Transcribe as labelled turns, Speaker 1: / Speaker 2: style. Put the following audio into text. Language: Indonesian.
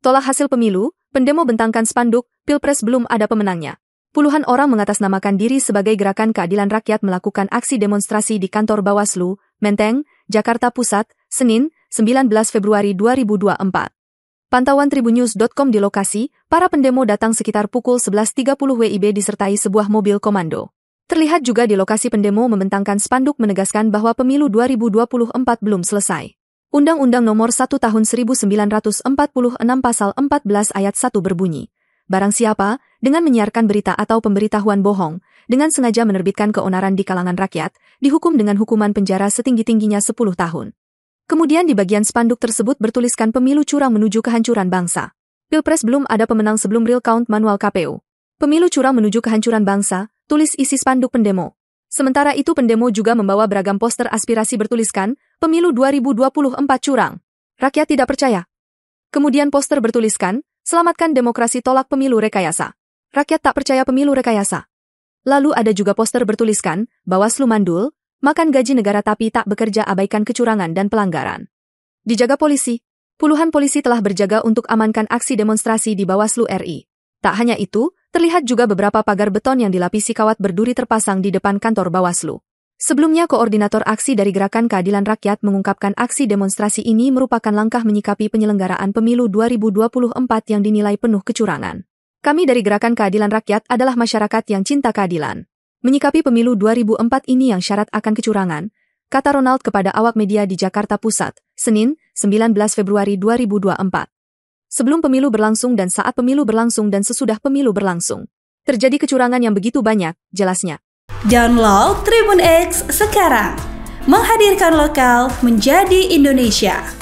Speaker 1: Tolak hasil pemilu, pendemo bentangkan spanduk, pilpres belum ada pemenangnya. Puluhan orang mengatasnamakan diri sebagai Gerakan Keadilan Rakyat melakukan aksi demonstrasi di kantor Bawaslu, Menteng, Jakarta Pusat, Senin, 19 Februari 2024. Pantauan tribunews.com di lokasi, para pendemo datang sekitar pukul 11.30 WIB disertai sebuah mobil komando. Terlihat juga di lokasi pendemo membentangkan spanduk menegaskan bahwa pemilu 2024 belum selesai. Undang-Undang Nomor 1 Tahun 1946 Pasal 14 Ayat 1 berbunyi, Barang siapa, dengan menyiarkan berita atau pemberitahuan bohong, dengan sengaja menerbitkan keonaran di kalangan rakyat, dihukum dengan hukuman penjara setinggi-tingginya 10 tahun. Kemudian di bagian spanduk tersebut bertuliskan pemilu curang menuju kehancuran bangsa. Pilpres belum ada pemenang sebelum real count manual KPU. Pemilu curang menuju kehancuran bangsa, tulis isi spanduk pendemo. Sementara itu pendemo juga membawa beragam poster aspirasi bertuliskan, pemilu 2024 curang. Rakyat tidak percaya. Kemudian poster bertuliskan, selamatkan demokrasi tolak pemilu rekayasa. Rakyat tak percaya pemilu rekayasa. Lalu ada juga poster bertuliskan, Bawaslu mandul, makan gaji negara tapi tak bekerja abaikan kecurangan dan pelanggaran. Dijaga polisi, puluhan polisi telah berjaga untuk amankan aksi demonstrasi di Bawaslu RI. Tak hanya itu, terlihat juga beberapa pagar beton yang dilapisi kawat berduri terpasang di depan kantor Bawaslu. Sebelumnya koordinator aksi dari Gerakan Keadilan Rakyat mengungkapkan aksi demonstrasi ini merupakan langkah menyikapi penyelenggaraan pemilu 2024 yang dinilai penuh kecurangan. Kami dari Gerakan Keadilan Rakyat adalah masyarakat yang cinta keadilan. Menyikapi pemilu 2004 ini yang syarat akan kecurangan, kata Ronald kepada awak media di Jakarta Pusat, Senin, 19 Februari 2024 sebelum pemilu berlangsung dan saat pemilu berlangsung dan sesudah pemilu berlangsung. Terjadi kecurangan yang begitu banyak, jelasnya. Download Tribun X sekarang. Menghadirkan lokal menjadi Indonesia.